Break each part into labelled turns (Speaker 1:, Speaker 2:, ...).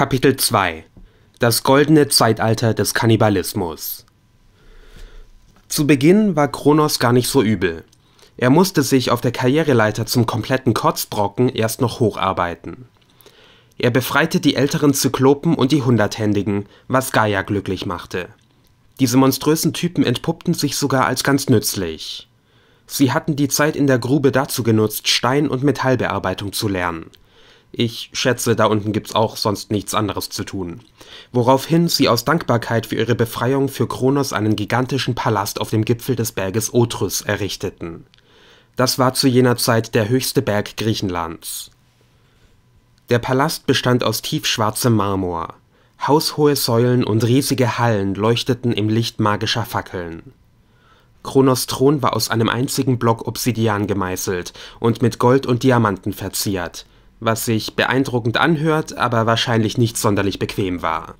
Speaker 1: Kapitel 2 Das goldene Zeitalter des Kannibalismus Zu Beginn war Kronos gar nicht so übel. Er musste sich auf der Karriereleiter zum kompletten Kotzbrocken erst noch hocharbeiten. Er befreite die älteren Zyklopen und die Hunderthändigen, was Gaia glücklich machte. Diese monströsen Typen entpuppten sich sogar als ganz nützlich. Sie hatten die Zeit in der Grube dazu genutzt, Stein- und Metallbearbeitung zu lernen. Ich schätze, da unten gibt's auch sonst nichts anderes zu tun. Woraufhin sie aus Dankbarkeit für ihre Befreiung für Kronos einen gigantischen Palast auf dem Gipfel des Berges Otrus errichteten. Das war zu jener Zeit der höchste Berg Griechenlands. Der Palast bestand aus tiefschwarzem Marmor. Haushohe Säulen und riesige Hallen leuchteten im Licht magischer Fackeln. Kronos Thron war aus einem einzigen Block Obsidian gemeißelt und mit Gold und Diamanten verziert, was sich beeindruckend anhört, aber wahrscheinlich nicht sonderlich bequem war.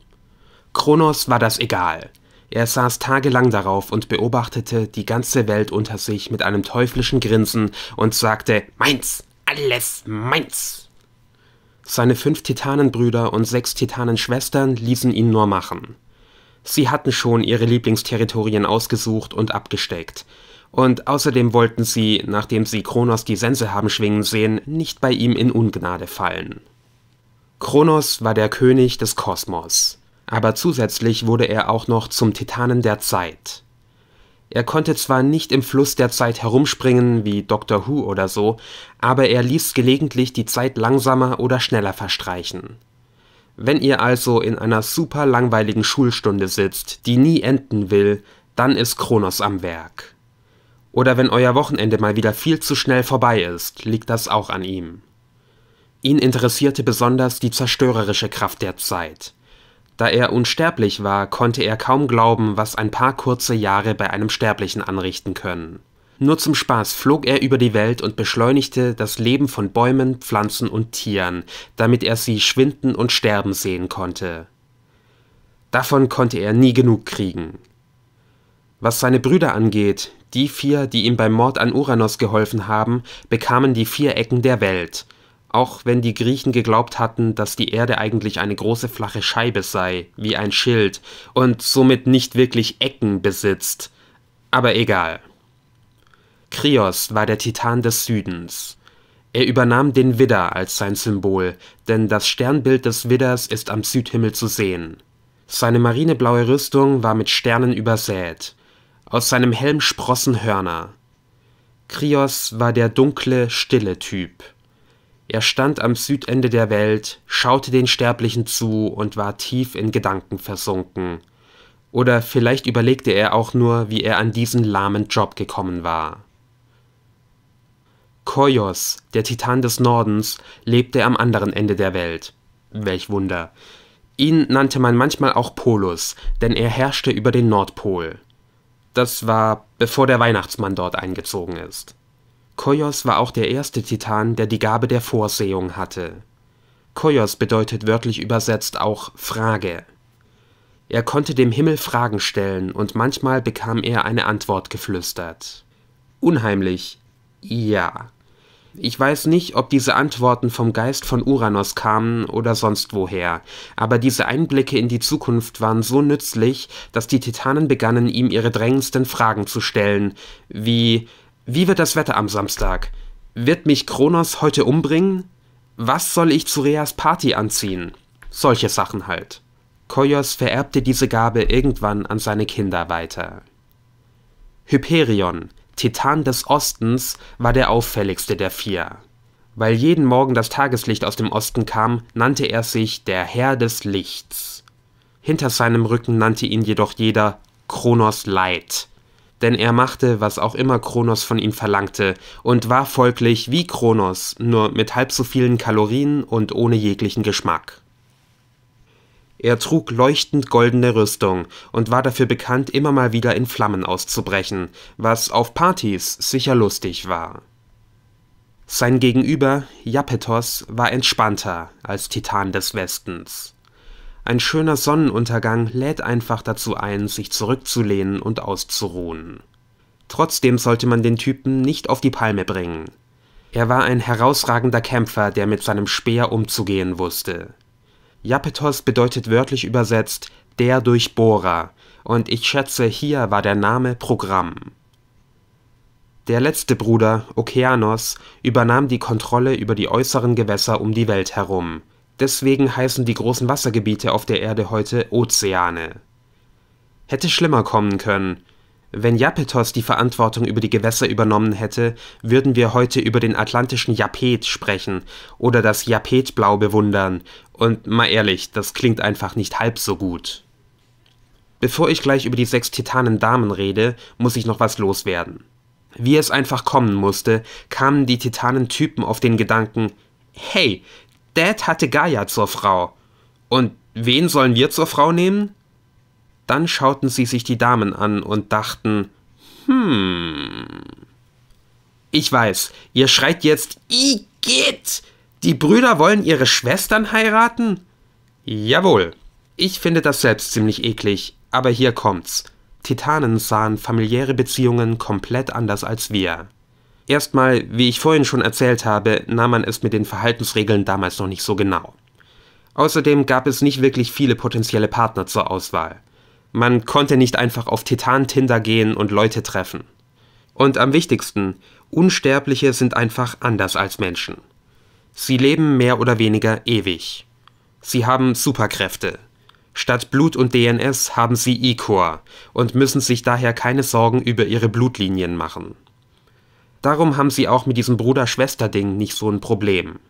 Speaker 1: Kronos war das egal. Er saß tagelang darauf und beobachtete die ganze Welt unter sich mit einem teuflischen Grinsen und sagte Meins, alles meins. Seine fünf Titanenbrüder und sechs Titanenschwestern ließen ihn nur machen. Sie hatten schon ihre Lieblingsterritorien ausgesucht und abgesteckt, und außerdem wollten sie, nachdem sie Kronos die Sense haben schwingen sehen, nicht bei ihm in Ungnade fallen. Kronos war der König des Kosmos, aber zusätzlich wurde er auch noch zum Titanen der Zeit. Er konnte zwar nicht im Fluss der Zeit herumspringen wie Doctor Who oder so, aber er ließ gelegentlich die Zeit langsamer oder schneller verstreichen. Wenn ihr also in einer super langweiligen Schulstunde sitzt, die nie enden will, dann ist Kronos am Werk. Oder wenn euer Wochenende mal wieder viel zu schnell vorbei ist, liegt das auch an ihm. Ihn interessierte besonders die zerstörerische Kraft der Zeit. Da er unsterblich war, konnte er kaum glauben, was ein paar kurze Jahre bei einem Sterblichen anrichten können. Nur zum Spaß flog er über die Welt und beschleunigte das Leben von Bäumen, Pflanzen und Tieren, damit er sie schwinden und sterben sehen konnte. Davon konnte er nie genug kriegen. Was seine Brüder angeht, die vier, die ihm beim Mord an Uranus geholfen haben, bekamen die vier Ecken der Welt, auch wenn die Griechen geglaubt hatten, dass die Erde eigentlich eine große flache Scheibe sei, wie ein Schild, und somit nicht wirklich Ecken besitzt. Aber egal. Krios war der Titan des Südens. Er übernahm den Widder als sein Symbol, denn das Sternbild des Widders ist am Südhimmel zu sehen. Seine marineblaue Rüstung war mit Sternen übersät. Aus seinem Helm sprossen Hörner. Krios war der dunkle, stille Typ. Er stand am Südende der Welt, schaute den Sterblichen zu und war tief in Gedanken versunken. Oder vielleicht überlegte er auch nur, wie er an diesen lahmen Job gekommen war. Koyos, der Titan des Nordens, lebte am anderen Ende der Welt. Welch Wunder. Ihn nannte man manchmal auch Polus, denn er herrschte über den Nordpol. Das war bevor der Weihnachtsmann dort eingezogen ist. Koios war auch der erste Titan, der die Gabe der Vorsehung hatte. Koios bedeutet wörtlich übersetzt auch Frage. Er konnte dem Himmel Fragen stellen und manchmal bekam er eine Antwort geflüstert. Unheimlich, ja. Ich weiß nicht, ob diese Antworten vom Geist von Uranus kamen oder sonst woher, aber diese Einblicke in die Zukunft waren so nützlich, dass die Titanen begannen, ihm ihre drängendsten Fragen zu stellen, wie Wie wird das Wetter am Samstag? Wird mich Kronos heute umbringen? Was soll ich zu Reas Party anziehen? Solche Sachen halt. Koyos vererbte diese Gabe irgendwann an seine Kinder weiter. Hyperion, Titan des Ostens war der auffälligste der vier. Weil jeden Morgen das Tageslicht aus dem Osten kam, nannte er sich der Herr des Lichts. Hinter seinem Rücken nannte ihn jedoch jeder Kronos Light, denn er machte, was auch immer Kronos von ihm verlangte, und war folglich wie Kronos, nur mit halb so vielen Kalorien und ohne jeglichen Geschmack. Er trug leuchtend goldene Rüstung und war dafür bekannt, immer mal wieder in Flammen auszubrechen, was auf Partys sicher lustig war. Sein Gegenüber, Japetos, war entspannter als Titan des Westens. Ein schöner Sonnenuntergang lädt einfach dazu ein, sich zurückzulehnen und auszuruhen. Trotzdem sollte man den Typen nicht auf die Palme bringen. Er war ein herausragender Kämpfer, der mit seinem Speer umzugehen wusste. Japetos bedeutet wörtlich übersetzt der Durchbohrer, und ich schätze, hier war der Name Programm. Der letzte Bruder, Okeanos, übernahm die Kontrolle über die äußeren Gewässer um die Welt herum. Deswegen heißen die großen Wassergebiete auf der Erde heute Ozeane. Hätte schlimmer kommen können, wenn Japetos die Verantwortung über die Gewässer übernommen hätte, würden wir heute über den atlantischen Japet sprechen oder das Japetblau bewundern. Und mal ehrlich, das klingt einfach nicht halb so gut. Bevor ich gleich über die sechs Titanendamen rede, muss ich noch was loswerden. Wie es einfach kommen musste, kamen die Titanentypen auf den Gedanken, hey, Dad hatte Gaia zur Frau. Und wen sollen wir zur Frau nehmen? Dann schauten sie sich die Damen an und dachten, hm. Ich weiß, ihr schreit jetzt, Igitt! Die Brüder wollen ihre Schwestern heiraten? Jawohl. Ich finde das selbst ziemlich eklig, aber hier kommt's. Titanen sahen familiäre Beziehungen komplett anders als wir. Erstmal, wie ich vorhin schon erzählt habe, nahm man es mit den Verhaltensregeln damals noch nicht so genau. Außerdem gab es nicht wirklich viele potenzielle Partner zur Auswahl. Man konnte nicht einfach auf Titan-Tinder gehen und Leute treffen. Und am wichtigsten, Unsterbliche sind einfach anders als Menschen. Sie leben mehr oder weniger ewig. Sie haben Superkräfte. Statt Blut und DNS haben sie E-Core und müssen sich daher keine Sorgen über ihre Blutlinien machen. Darum haben sie auch mit diesem Bruder-Schwester-Ding nicht so ein Problem.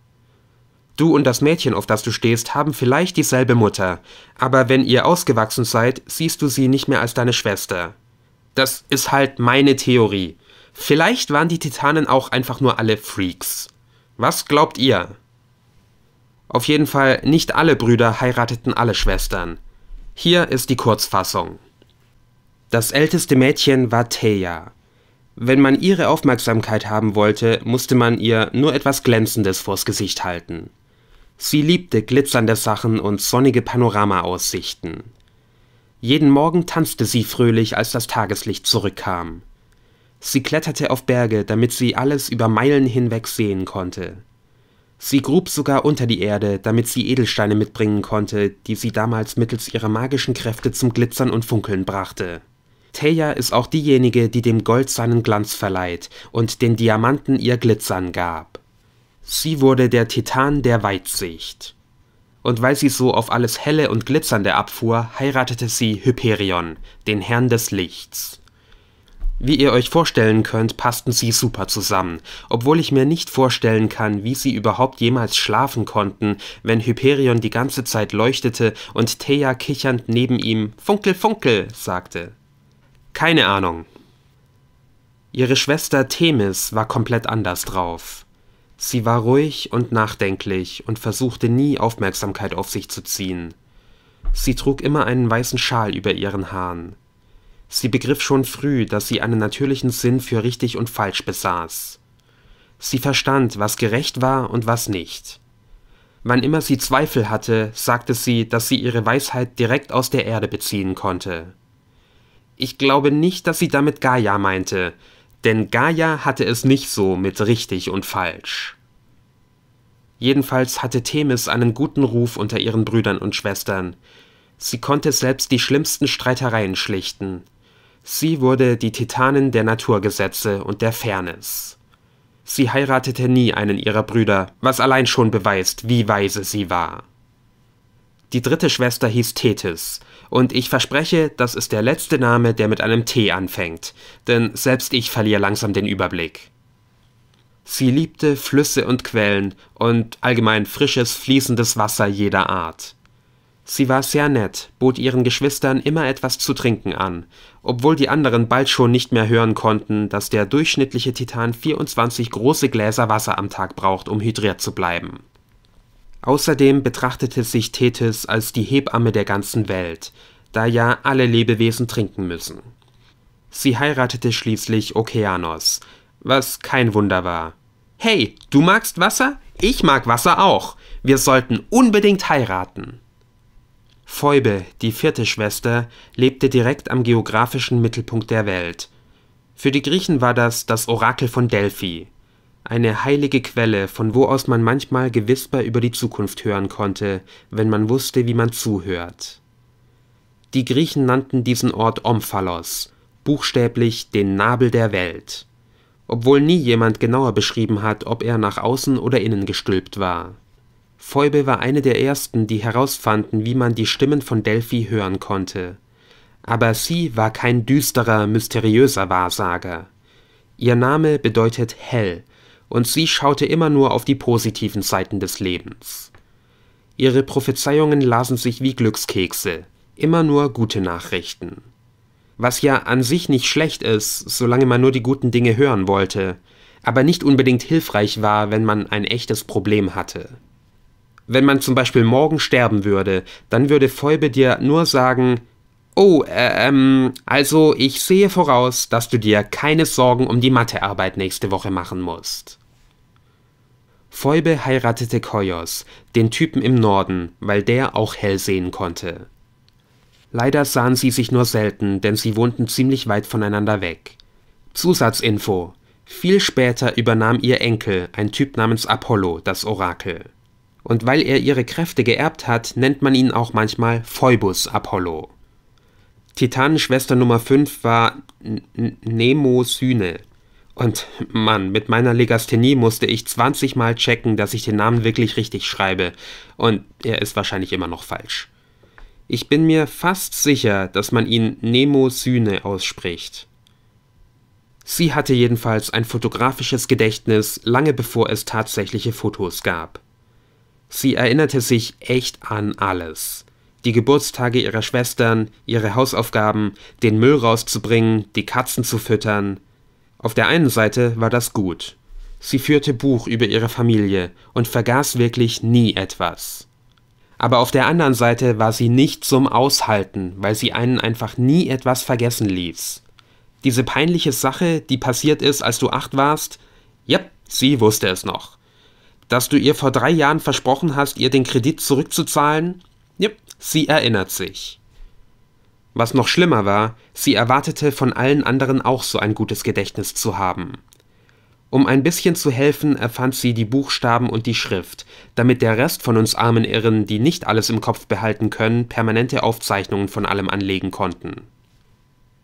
Speaker 1: Du und das Mädchen, auf das du stehst, haben vielleicht dieselbe Mutter, aber wenn ihr ausgewachsen seid, siehst du sie nicht mehr als deine Schwester. Das ist halt meine Theorie. Vielleicht waren die Titanen auch einfach nur alle Freaks. Was glaubt ihr? Auf jeden Fall, nicht alle Brüder heirateten alle Schwestern. Hier ist die Kurzfassung. Das älteste Mädchen war Thea. Wenn man ihre Aufmerksamkeit haben wollte, musste man ihr nur etwas Glänzendes vors Gesicht halten. Sie liebte glitzernde Sachen und sonnige Panoramaaussichten. Jeden Morgen tanzte sie fröhlich, als das Tageslicht zurückkam. Sie kletterte auf Berge, damit sie alles über Meilen hinweg sehen konnte. Sie grub sogar unter die Erde, damit sie Edelsteine mitbringen konnte, die sie damals mittels ihrer magischen Kräfte zum Glitzern und Funkeln brachte. Theia ist auch diejenige, die dem Gold seinen Glanz verleiht und den Diamanten ihr Glitzern gab. Sie wurde der Titan der Weitsicht. Und weil sie so auf alles Helle und Glitzernde abfuhr, heiratete sie Hyperion, den Herrn des Lichts. Wie ihr euch vorstellen könnt, passten sie super zusammen, obwohl ich mir nicht vorstellen kann, wie sie überhaupt jemals schlafen konnten, wenn Hyperion die ganze Zeit leuchtete und Thea kichernd neben ihm Funkel, Funkel sagte. Keine Ahnung. Ihre Schwester Themis war komplett anders drauf. Sie war ruhig und nachdenklich und versuchte nie Aufmerksamkeit auf sich zu ziehen. Sie trug immer einen weißen Schal über ihren Haaren. Sie begriff schon früh, dass sie einen natürlichen Sinn für richtig und falsch besaß. Sie verstand, was gerecht war und was nicht. Wann immer sie Zweifel hatte, sagte sie, dass sie ihre Weisheit direkt aus der Erde beziehen konnte. Ich glaube nicht, dass sie damit Gaia meinte, denn Gaia hatte es nicht so mit richtig und falsch. Jedenfalls hatte Themis einen guten Ruf unter ihren Brüdern und Schwestern. Sie konnte selbst die schlimmsten Streitereien schlichten. Sie wurde die Titanin der Naturgesetze und der Fairness. Sie heiratete nie einen ihrer Brüder, was allein schon beweist, wie weise sie war. Die dritte Schwester hieß Tethys, und ich verspreche, das ist der letzte Name, der mit einem T anfängt, denn selbst ich verliere langsam den Überblick. Sie liebte Flüsse und Quellen und allgemein frisches, fließendes Wasser jeder Art. Sie war sehr nett, bot ihren Geschwistern immer etwas zu trinken an, obwohl die anderen bald schon nicht mehr hören konnten, dass der durchschnittliche Titan 24 große Gläser Wasser am Tag braucht, um hydriert zu bleiben. Außerdem betrachtete sich Thetis als die Hebamme der ganzen Welt, da ja alle Lebewesen trinken müssen. Sie heiratete schließlich Okeanos, was kein Wunder war. Hey, du magst Wasser? Ich mag Wasser auch. Wir sollten unbedingt heiraten. Phoebe, die vierte Schwester, lebte direkt am geografischen Mittelpunkt der Welt. Für die Griechen war das das Orakel von Delphi, eine heilige Quelle, von wo aus man manchmal Gewisper über die Zukunft hören konnte, wenn man wusste, wie man zuhört. Die Griechen nannten diesen Ort Omphalos, buchstäblich den Nabel der Welt, obwohl nie jemand genauer beschrieben hat, ob er nach außen oder innen gestülpt war. Phoebe war eine der ersten, die herausfanden, wie man die Stimmen von Delphi hören konnte. Aber sie war kein düsterer, mysteriöser Wahrsager. Ihr Name bedeutet hell und sie schaute immer nur auf die positiven Seiten des Lebens. Ihre Prophezeiungen lasen sich wie Glückskekse, immer nur gute Nachrichten. Was ja an sich nicht schlecht ist, solange man nur die guten Dinge hören wollte, aber nicht unbedingt hilfreich war, wenn man ein echtes Problem hatte. Wenn man zum Beispiel morgen sterben würde, dann würde Feube dir nur sagen, Oh, ähm, also ich sehe voraus, dass du dir keine Sorgen um die Mathearbeit nächste Woche machen musst. Phoebe heiratete Koios, den Typen im Norden, weil der auch hell sehen konnte. Leider sahen sie sich nur selten, denn sie wohnten ziemlich weit voneinander weg. Zusatzinfo: Viel später übernahm ihr Enkel, ein Typ namens Apollo, das Orakel. Und weil er ihre Kräfte geerbt hat, nennt man ihn auch manchmal Phoebus Apollo. Titanenschwester Nummer 5 war N Nemosyne, und Mann, mit meiner Legasthenie musste ich 20 Mal checken, dass ich den Namen wirklich richtig schreibe. Und er ist wahrscheinlich immer noch falsch. Ich bin mir fast sicher, dass man ihn Nemo Syne ausspricht. Sie hatte jedenfalls ein fotografisches Gedächtnis, lange bevor es tatsächliche Fotos gab. Sie erinnerte sich echt an alles. Die Geburtstage ihrer Schwestern, ihre Hausaufgaben, den Müll rauszubringen, die Katzen zu füttern. Auf der einen Seite war das gut. Sie führte Buch über ihre Familie und vergaß wirklich nie etwas. Aber auf der anderen Seite war sie nicht zum Aushalten, weil sie einen einfach nie etwas vergessen ließ. Diese peinliche Sache, die passiert ist, als du acht warst, ja, sie wusste es noch. Dass du ihr vor drei Jahren versprochen hast, ihr den Kredit zurückzuzahlen, ja, sie erinnert sich. Was noch schlimmer war, sie erwartete von allen anderen auch so ein gutes Gedächtnis zu haben. Um ein bisschen zu helfen, erfand sie die Buchstaben und die Schrift, damit der Rest von uns armen Irren, die nicht alles im Kopf behalten können, permanente Aufzeichnungen von allem anlegen konnten.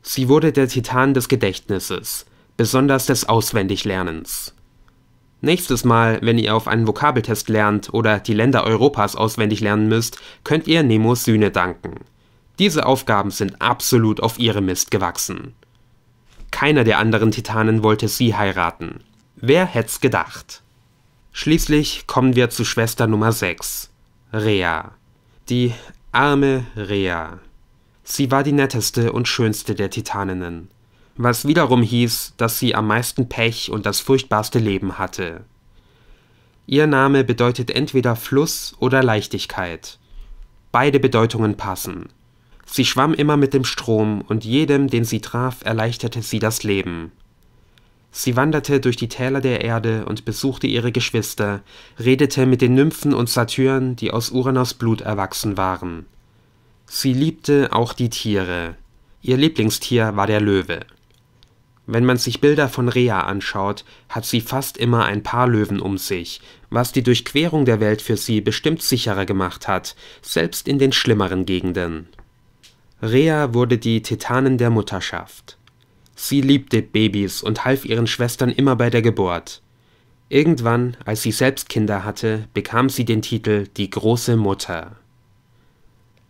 Speaker 1: Sie wurde der Titan des Gedächtnisses, besonders des Auswendiglernens. Nächstes Mal, wenn ihr auf einen Vokabeltest lernt oder die Länder Europas auswendig lernen müsst, könnt ihr Nemos Sühne danken. Diese Aufgaben sind absolut auf ihre Mist gewachsen. Keiner der anderen Titanen wollte sie heiraten. Wer hätt's gedacht? Schließlich kommen wir zu Schwester Nummer 6, Rea. Die arme Rea. Sie war die netteste und schönste der Titaninnen, was wiederum hieß, dass sie am meisten Pech und das furchtbarste Leben hatte. Ihr Name bedeutet entweder Fluss oder Leichtigkeit. Beide Bedeutungen passen. Sie schwamm immer mit dem Strom, und jedem, den sie traf, erleichterte sie das Leben. Sie wanderte durch die Täler der Erde und besuchte ihre Geschwister, redete mit den Nymphen und Satyren, die aus Uranos Blut erwachsen waren. Sie liebte auch die Tiere. Ihr Lieblingstier war der Löwe. Wenn man sich Bilder von Rhea anschaut, hat sie fast immer ein paar Löwen um sich, was die Durchquerung der Welt für sie bestimmt sicherer gemacht hat, selbst in den schlimmeren Gegenden. Rea wurde die Titanin der Mutterschaft. Sie liebte Babys und half ihren Schwestern immer bei der Geburt. Irgendwann, als sie selbst Kinder hatte, bekam sie den Titel die große Mutter.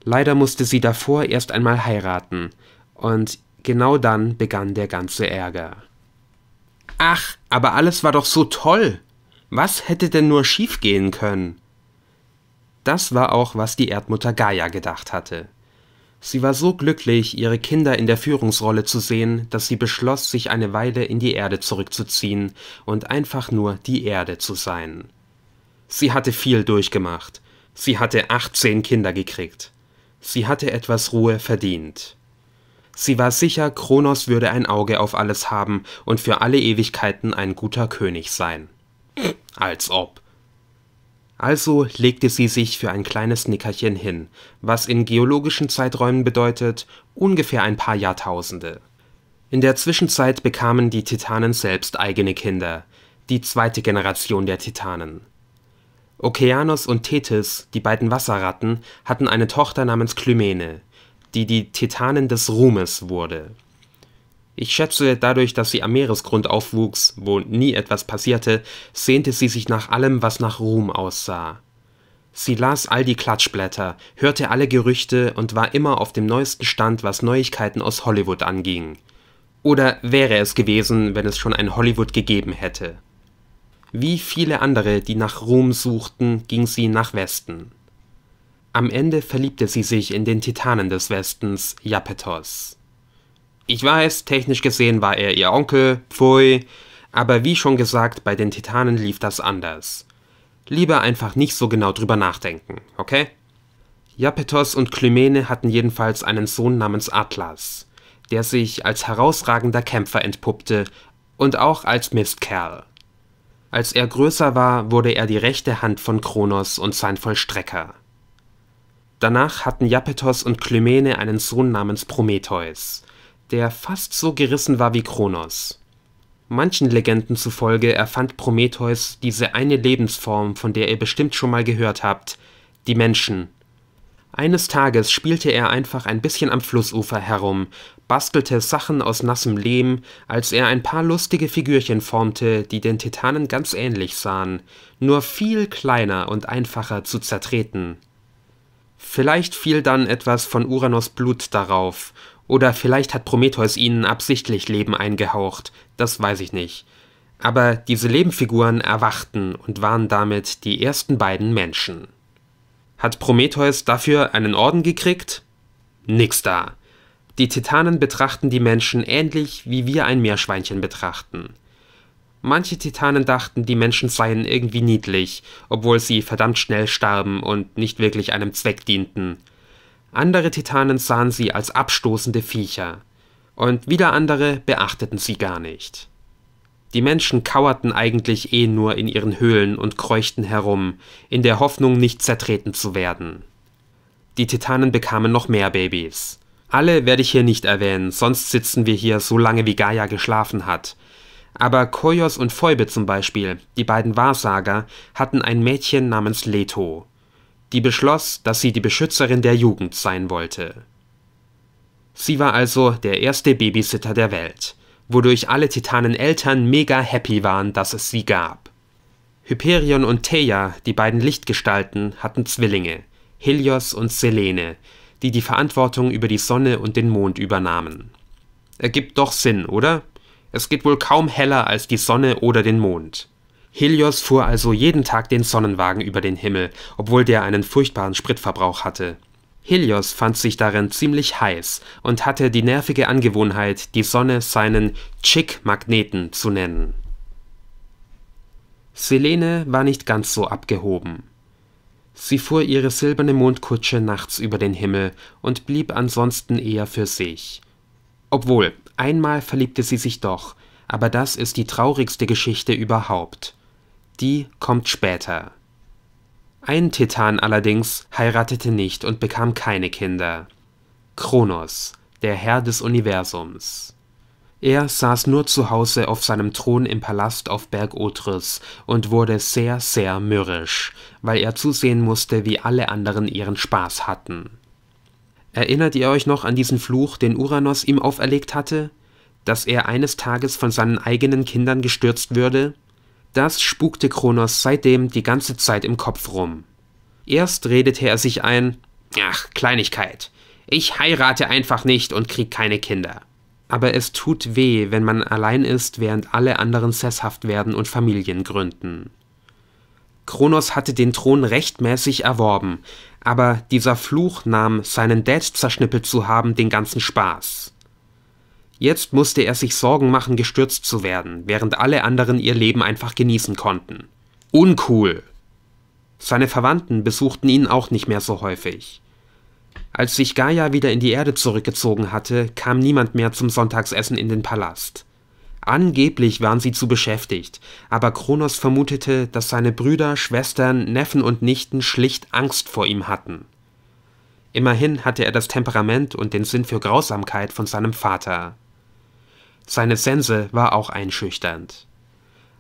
Speaker 1: Leider musste sie davor erst einmal heiraten, und genau dann begann der ganze Ärger. Ach, aber alles war doch so toll. Was hätte denn nur schiefgehen können? Das war auch, was die Erdmutter Gaia gedacht hatte. Sie war so glücklich, ihre Kinder in der Führungsrolle zu sehen, dass sie beschloss, sich eine Weile in die Erde zurückzuziehen und einfach nur die Erde zu sein. Sie hatte viel durchgemacht. Sie hatte 18 Kinder gekriegt. Sie hatte etwas Ruhe verdient. Sie war sicher, Kronos würde ein Auge auf alles haben und für alle Ewigkeiten ein guter König sein. Als ob. Also legte sie sich für ein kleines Nickerchen hin, was in geologischen Zeiträumen bedeutet ungefähr ein paar Jahrtausende. In der Zwischenzeit bekamen die Titanen selbst eigene Kinder, die zweite Generation der Titanen. Okeanos und Tethys, die beiden Wasserratten, hatten eine Tochter namens Klymene, die die Titanin des Ruhmes wurde ich schätze, dadurch, dass sie am Meeresgrund aufwuchs, wo nie etwas passierte, sehnte sie sich nach allem, was nach Ruhm aussah. Sie las all die Klatschblätter, hörte alle Gerüchte und war immer auf dem neuesten Stand, was Neuigkeiten aus Hollywood anging. Oder wäre es gewesen, wenn es schon ein Hollywood gegeben hätte. Wie viele andere, die nach Ruhm suchten, ging sie nach Westen. Am Ende verliebte sie sich in den Titanen des Westens, Japetos. Ich weiß, technisch gesehen war er ihr Onkel, pfui, aber wie schon gesagt, bei den Titanen lief das anders. Lieber einfach nicht so genau drüber nachdenken, okay? Japetos und Klymene hatten jedenfalls einen Sohn namens Atlas, der sich als herausragender Kämpfer entpuppte und auch als Mistkerl. Als er größer war, wurde er die rechte Hand von Kronos und sein Vollstrecker. Danach hatten Japetos und Klymene einen Sohn namens Prometheus, der fast so gerissen war wie Kronos. Manchen Legenden zufolge erfand Prometheus diese eine Lebensform, von der ihr bestimmt schon mal gehört habt, die Menschen. Eines Tages spielte er einfach ein bisschen am Flussufer herum, bastelte Sachen aus nassem Lehm, als er ein paar lustige Figürchen formte, die den Titanen ganz ähnlich sahen, nur viel kleiner und einfacher zu zertreten. Vielleicht fiel dann etwas von Uranos Blut darauf, oder vielleicht hat Prometheus ihnen absichtlich Leben eingehaucht, das weiß ich nicht. Aber diese Lebenfiguren erwachten und waren damit die ersten beiden Menschen. Hat Prometheus dafür einen Orden gekriegt? Nix da. Die Titanen betrachten die Menschen ähnlich, wie wir ein Meerschweinchen betrachten. Manche Titanen dachten, die Menschen seien irgendwie niedlich, obwohl sie verdammt schnell starben und nicht wirklich einem Zweck dienten. Andere Titanen sahen sie als abstoßende Viecher, und wieder andere beachteten sie gar nicht. Die Menschen kauerten eigentlich eh nur in ihren Höhlen und kreuchten herum, in der Hoffnung, nicht zertreten zu werden. Die Titanen bekamen noch mehr Babys. Alle werde ich hier nicht erwähnen, sonst sitzen wir hier so lange wie Gaia geschlafen hat. Aber Koyos und Phoebe zum Beispiel, die beiden Wahrsager, hatten ein Mädchen namens Leto die beschloss, dass sie die Beschützerin der Jugend sein wollte. Sie war also der erste Babysitter der Welt, wodurch alle Titanen-Eltern mega happy waren, dass es sie gab. Hyperion und Theia, die beiden Lichtgestalten, hatten Zwillinge, Helios und Selene, die die Verantwortung über die Sonne und den Mond übernahmen. Ergibt doch Sinn, oder? Es geht wohl kaum heller als die Sonne oder den Mond. Helios fuhr also jeden Tag den Sonnenwagen über den Himmel, obwohl der einen furchtbaren Spritverbrauch hatte. Helios fand sich darin ziemlich heiß und hatte die nervige Angewohnheit, die Sonne seinen Chick-Magneten zu nennen. Selene war nicht ganz so abgehoben. Sie fuhr ihre silberne Mondkutsche nachts über den Himmel und blieb ansonsten eher für sich. Obwohl, einmal verliebte sie sich doch, aber das ist die traurigste Geschichte überhaupt die kommt später. Ein Titan allerdings heiratete nicht und bekam keine Kinder. Kronos, der Herr des Universums. Er saß nur zu Hause auf seinem Thron im Palast auf Berg Otris und wurde sehr, sehr mürrisch, weil er zusehen musste, wie alle anderen ihren Spaß hatten. Erinnert ihr euch noch an diesen Fluch, den Uranus ihm auferlegt hatte? Dass er eines Tages von seinen eigenen Kindern gestürzt würde? Das spukte Kronos seitdem die ganze Zeit im Kopf rum. Erst redete er sich ein, ach, Kleinigkeit, ich heirate einfach nicht und krieg keine Kinder. Aber es tut weh, wenn man allein ist, während alle anderen sesshaft werden und Familien gründen. Kronos hatte den Thron rechtmäßig erworben, aber dieser Fluch nahm seinen Dad zerschnippelt zu haben den ganzen Spaß. Jetzt musste er sich Sorgen machen, gestürzt zu werden, während alle anderen ihr Leben einfach genießen konnten. Uncool! Seine Verwandten besuchten ihn auch nicht mehr so häufig. Als sich Gaia wieder in die Erde zurückgezogen hatte, kam niemand mehr zum Sonntagsessen in den Palast. Angeblich waren sie zu beschäftigt, aber Kronos vermutete, dass seine Brüder, Schwestern, Neffen und Nichten schlicht Angst vor ihm hatten. Immerhin hatte er das Temperament und den Sinn für Grausamkeit von seinem Vater. Seine Sense war auch einschüchternd.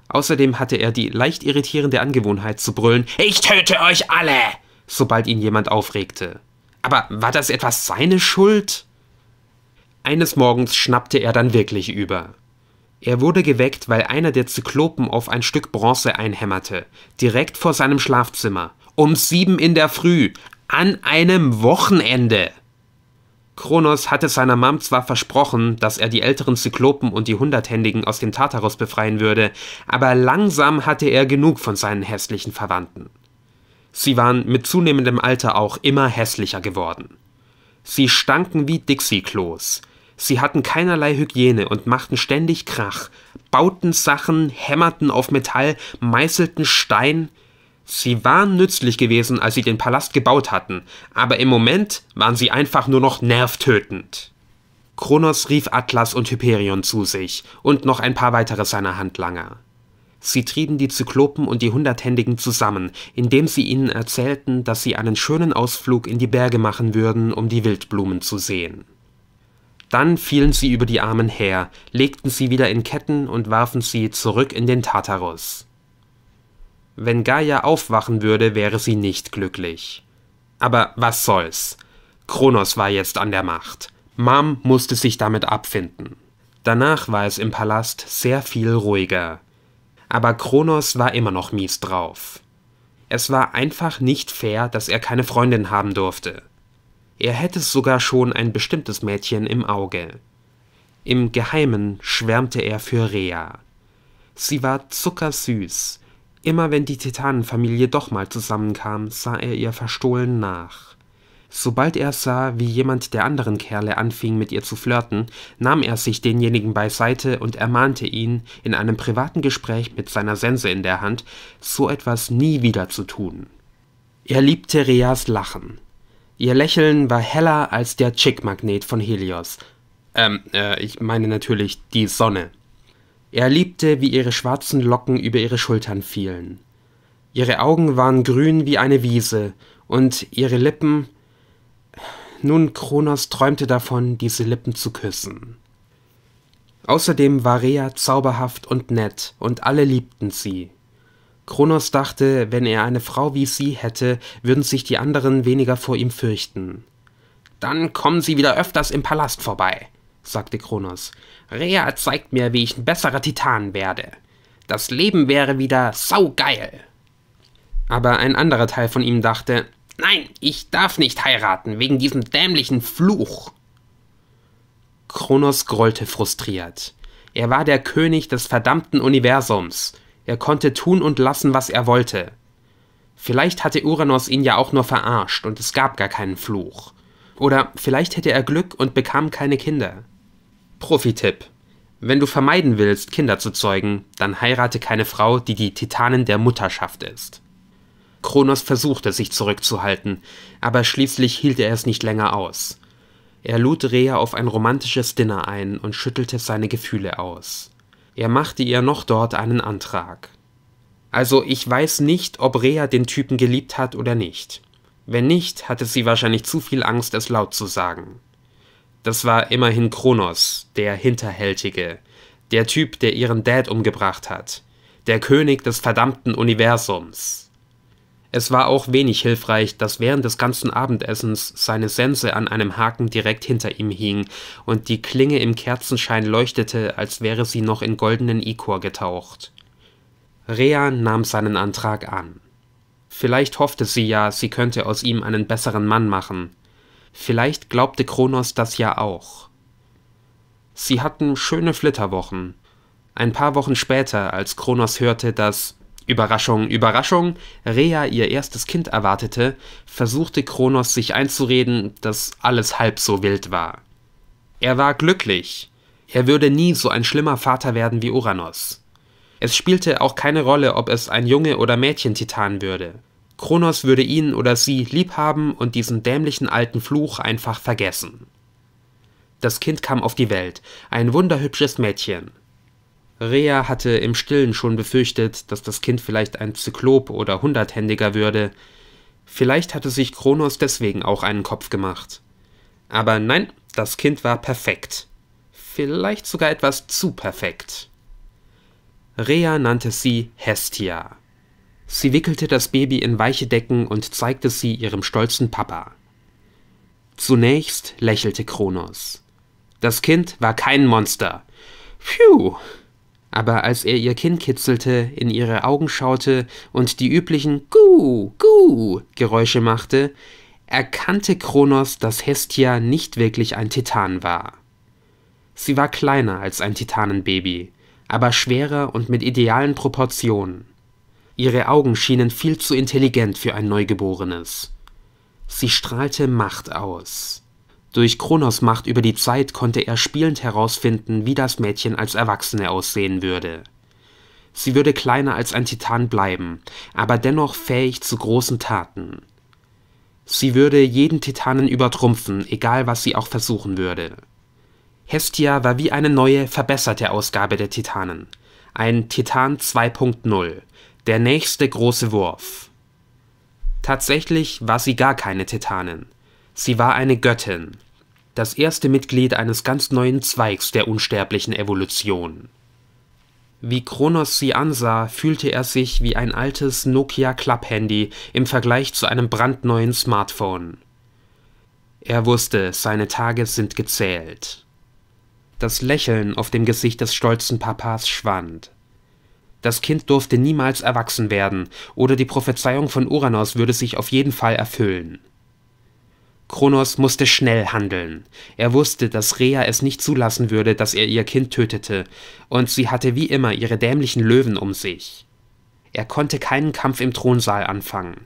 Speaker 1: Außerdem hatte er die leicht irritierende Angewohnheit zu brüllen Ich töte euch alle, sobald ihn jemand aufregte. Aber war das etwas seine Schuld? Eines Morgens schnappte er dann wirklich über. Er wurde geweckt, weil einer der Zyklopen auf ein Stück Bronze einhämmerte, direkt vor seinem Schlafzimmer, um sieben in der Früh, an einem Wochenende. Kronos hatte seiner Mom zwar versprochen, dass er die älteren Zyklopen und die Hunderthändigen aus dem Tartarus befreien würde, aber langsam hatte er genug von seinen hässlichen Verwandten. Sie waren mit zunehmendem Alter auch immer hässlicher geworden. Sie stanken wie Dixie-Klos. Sie hatten keinerlei Hygiene und machten ständig Krach, bauten Sachen, hämmerten auf Metall, meißelten Stein – Sie waren nützlich gewesen, als sie den Palast gebaut hatten, aber im Moment waren sie einfach nur noch nervtötend. Kronos rief Atlas und Hyperion zu sich und noch ein paar weitere seiner Handlanger. Sie trieben die Zyklopen und die Hunderthändigen zusammen, indem sie ihnen erzählten, dass sie einen schönen Ausflug in die Berge machen würden, um die Wildblumen zu sehen. Dann fielen sie über die Armen her, legten sie wieder in Ketten und warfen sie zurück in den Tartarus. Wenn Gaia aufwachen würde, wäre sie nicht glücklich. Aber was soll's? Kronos war jetzt an der Macht. Mom musste sich damit abfinden. Danach war es im Palast sehr viel ruhiger. Aber Kronos war immer noch mies drauf. Es war einfach nicht fair, dass er keine Freundin haben durfte. Er hätte sogar schon ein bestimmtes Mädchen im Auge. Im Geheimen schwärmte er für Rea. Sie war zuckersüß, Immer wenn die Titanenfamilie doch mal zusammenkam, sah er ihr verstohlen nach. Sobald er sah, wie jemand der anderen Kerle anfing, mit ihr zu flirten, nahm er sich denjenigen beiseite und ermahnte ihn, in einem privaten Gespräch mit seiner Sense in der Hand, so etwas nie wieder zu tun. Er liebte Reas Lachen. Ihr Lächeln war heller als der Chick-Magnet von Helios. Ähm, äh, ich meine natürlich die Sonne. Er liebte, wie ihre schwarzen Locken über ihre Schultern fielen. Ihre Augen waren grün wie eine Wiese, und ihre Lippen. Nun, Kronos träumte davon, diese Lippen zu küssen. Außerdem war Rea zauberhaft und nett, und alle liebten sie. Kronos dachte, wenn er eine Frau wie sie hätte, würden sich die anderen weniger vor ihm fürchten. Dann kommen sie wieder öfters im Palast vorbei, sagte Kronos. Rea zeigt mir, wie ich ein besserer Titan werde. Das Leben wäre wieder saugeil. Aber ein anderer Teil von ihm dachte, nein, ich darf nicht heiraten, wegen diesem dämlichen Fluch. Kronos grollte frustriert. Er war der König des verdammten Universums. Er konnte tun und lassen, was er wollte. Vielleicht hatte Uranus ihn ja auch nur verarscht und es gab gar keinen Fluch. Oder vielleicht hätte er Glück und bekam keine Kinder. Profitipp. Wenn du vermeiden willst, Kinder zu zeugen, dann heirate keine Frau, die die Titanin der Mutterschaft ist. Kronos versuchte, sich zurückzuhalten, aber schließlich hielt er es nicht länger aus. Er lud Rea auf ein romantisches Dinner ein und schüttelte seine Gefühle aus. Er machte ihr noch dort einen Antrag. Also, ich weiß nicht, ob Rea den Typen geliebt hat oder nicht. Wenn nicht, hatte sie wahrscheinlich zu viel Angst, es laut zu sagen. Das war immerhin Kronos, der Hinterhältige, der Typ, der ihren Dad umgebracht hat, der König des verdammten Universums. Es war auch wenig hilfreich, dass während des ganzen Abendessens seine Sense an einem Haken direkt hinter ihm hing und die Klinge im Kerzenschein leuchtete, als wäre sie noch in goldenen Ikor getaucht. Rea nahm seinen Antrag an. Vielleicht hoffte sie ja, sie könnte aus ihm einen besseren Mann machen, Vielleicht glaubte Kronos das ja auch. Sie hatten schöne Flitterwochen. Ein paar Wochen später, als Kronos hörte, dass Überraschung, Überraschung, Rea ihr erstes Kind erwartete, versuchte Kronos sich einzureden, dass alles halb so wild war. Er war glücklich. Er würde nie so ein schlimmer Vater werden wie Uranus. Es spielte auch keine Rolle, ob es ein Junge oder Mädchen Titan würde. Kronos würde ihn oder sie lieb haben und diesen dämlichen alten Fluch einfach vergessen. Das Kind kam auf die Welt, ein wunderhübsches Mädchen. Rea hatte im Stillen schon befürchtet, dass das Kind vielleicht ein Zyklop oder Hunderthändiger würde. Vielleicht hatte sich Kronos deswegen auch einen Kopf gemacht. Aber nein, das Kind war perfekt. Vielleicht sogar etwas zu perfekt. Rea nannte sie Hestia. Sie wickelte das Baby in weiche Decken und zeigte sie ihrem stolzen Papa. Zunächst lächelte Kronos. Das Kind war kein Monster. Phew! Aber als er ihr Kinn kitzelte, in ihre Augen schaute und die üblichen Gu, Gu Geräusche machte, erkannte Kronos, dass Hestia nicht wirklich ein Titan war. Sie war kleiner als ein Titanenbaby, aber schwerer und mit idealen Proportionen. Ihre Augen schienen viel zu intelligent für ein Neugeborenes. Sie strahlte Macht aus. Durch Kronos Macht über die Zeit konnte er spielend herausfinden, wie das Mädchen als Erwachsene aussehen würde. Sie würde kleiner als ein Titan bleiben, aber dennoch fähig zu großen Taten. Sie würde jeden Titanen übertrumpfen, egal was sie auch versuchen würde. Hestia war wie eine neue, verbesserte Ausgabe der Titanen. Ein Titan 2.0, der nächste große Wurf. Tatsächlich war sie gar keine Titanin. Sie war eine Göttin. Das erste Mitglied eines ganz neuen Zweigs der unsterblichen Evolution. Wie Kronos sie ansah, fühlte er sich wie ein altes Nokia Club Handy im Vergleich zu einem brandneuen Smartphone. Er wusste, seine Tage sind gezählt. Das Lächeln auf dem Gesicht des stolzen Papas schwand. Das Kind durfte niemals erwachsen werden, oder die Prophezeiung von Uranus würde sich auf jeden Fall erfüllen. Kronos musste schnell handeln. Er wusste, dass Rea es nicht zulassen würde, dass er ihr Kind tötete, und sie hatte wie immer ihre dämlichen Löwen um sich. Er konnte keinen Kampf im Thronsaal anfangen.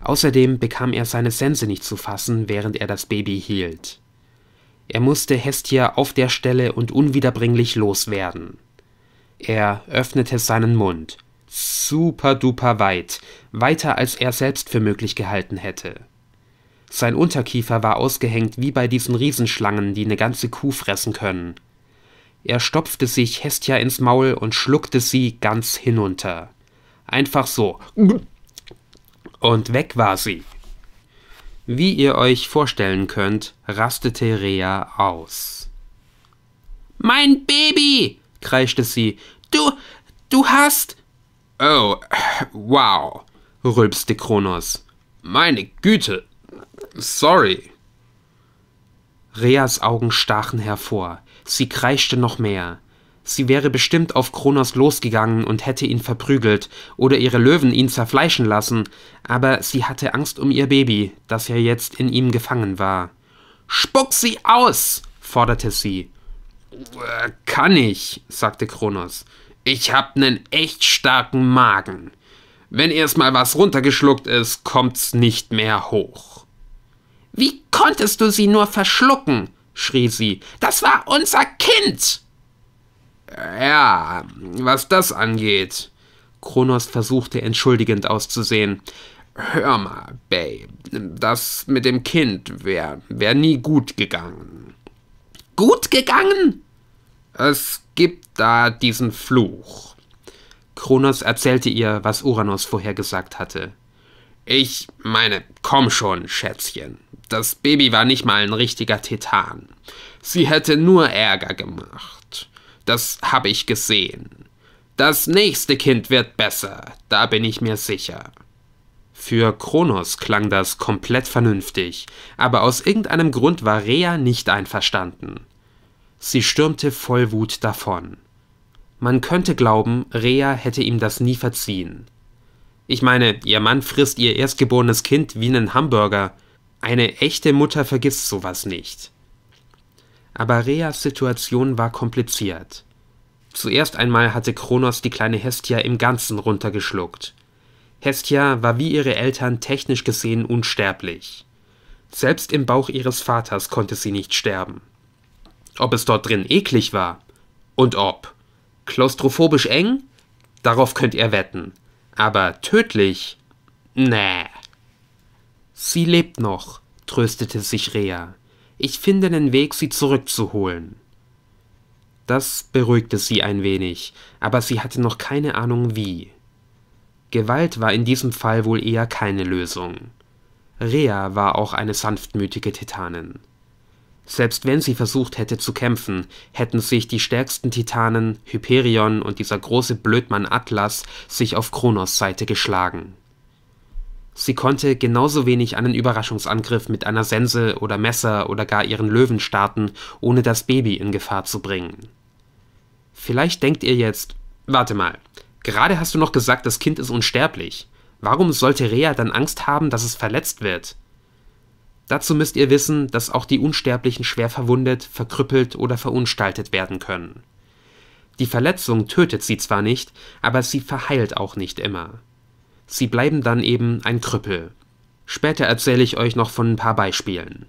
Speaker 1: Außerdem bekam er seine Sense nicht zu fassen, während er das Baby hielt. Er musste Hestia auf der Stelle und unwiederbringlich loswerden. Er öffnete seinen Mund. Super duper weit, weiter als er selbst für möglich gehalten hätte. Sein Unterkiefer war ausgehängt wie bei diesen Riesenschlangen, die eine ganze Kuh fressen können. Er stopfte sich Hestia ins Maul und schluckte sie ganz hinunter. Einfach so. Und weg war sie. Wie ihr euch vorstellen könnt, rastete Rea aus. Mein Baby! kreischte sie. Du, du hast. Oh, wow, rülpste Kronos. Meine Güte. Sorry. Reas Augen stachen hervor. Sie kreischte noch mehr. Sie wäre bestimmt auf Kronos losgegangen und hätte ihn verprügelt oder ihre Löwen ihn zerfleischen lassen, aber sie hatte Angst um ihr Baby, das ja jetzt in ihm gefangen war. Spuck sie aus! forderte sie. Äh, kann ich, sagte Kronos. Ich hab nen echt starken Magen. Wenn erstmal was runtergeschluckt ist, kommt's nicht mehr hoch. Wie konntest du sie nur verschlucken? schrie sie. Das war unser Kind! Äh, ja, was das angeht. Kronos versuchte entschuldigend auszusehen. Hör mal, Babe, das mit dem Kind wär, wär nie gut gegangen gut gegangen? Es gibt da diesen Fluch. Kronos erzählte ihr, was Uranus vorhergesagt hatte. Ich meine, komm schon, Schätzchen. Das Baby war nicht mal ein richtiger Titan. Sie hätte nur Ärger gemacht. Das habe ich gesehen. Das nächste Kind wird besser, da bin ich mir sicher. Für Kronos klang das komplett vernünftig, aber aus irgendeinem Grund war Rea nicht einverstanden. Sie stürmte voll Wut davon. Man könnte glauben, Rea hätte ihm das nie verziehen. Ich meine, ihr Mann frisst ihr erstgeborenes Kind wie einen Hamburger. Eine echte Mutter vergisst sowas nicht. Aber Reas Situation war kompliziert. Zuerst einmal hatte Kronos die kleine Hestia im Ganzen runtergeschluckt Hestia war wie ihre Eltern technisch gesehen unsterblich. Selbst im Bauch ihres Vaters konnte sie nicht sterben. Ob es dort drin eklig war? Und ob. Klaustrophobisch eng? Darauf könnt ihr wetten. Aber tödlich? Nee. Sie lebt noch, tröstete sich Rea. Ich finde einen Weg, sie zurückzuholen. Das beruhigte sie ein wenig, aber sie hatte noch keine Ahnung wie. Gewalt war in diesem Fall wohl eher keine Lösung. Rea war auch eine sanftmütige Titanin. Selbst wenn sie versucht hätte zu kämpfen, hätten sich die stärksten Titanen, Hyperion und dieser große Blödmann Atlas, sich auf Kronos Seite geschlagen. Sie konnte genauso wenig einen Überraschungsangriff mit einer Sense oder Messer oder gar ihren Löwen starten, ohne das Baby in Gefahr zu bringen. Vielleicht denkt ihr jetzt, warte mal, Gerade hast du noch gesagt, das Kind ist unsterblich. Warum sollte Rea dann Angst haben, dass es verletzt wird? Dazu müsst ihr wissen, dass auch die Unsterblichen schwer verwundet, verkrüppelt oder verunstaltet werden können. Die Verletzung tötet sie zwar nicht, aber sie verheilt auch nicht immer. Sie bleiben dann eben ein Krüppel. Später erzähle ich euch noch von ein paar Beispielen.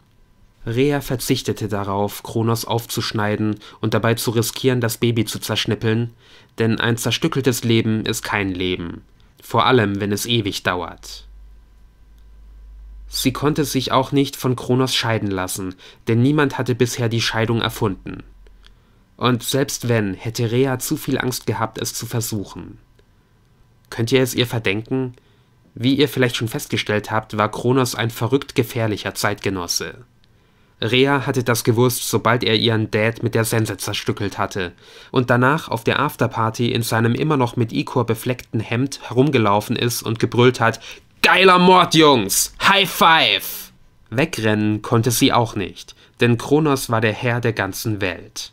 Speaker 1: Rea verzichtete darauf, Kronos aufzuschneiden und dabei zu riskieren, das Baby zu zerschnippeln, denn ein zerstückeltes Leben ist kein Leben, vor allem wenn es ewig dauert. Sie konnte sich auch nicht von Kronos scheiden lassen, denn niemand hatte bisher die Scheidung erfunden. Und selbst wenn, hätte Rea zu viel Angst gehabt, es zu versuchen. Könnt ihr es ihr verdenken? Wie ihr vielleicht schon festgestellt habt, war Kronos ein verrückt gefährlicher Zeitgenosse. Rea hatte das gewusst, sobald er ihren Dad mit der Sense zerstückelt hatte und danach auf der Afterparty in seinem immer noch mit Ikor befleckten Hemd herumgelaufen ist und gebrüllt hat, Geiler Mord, Jungs! High Five! Wegrennen konnte sie auch nicht, denn Kronos war der Herr der ganzen Welt.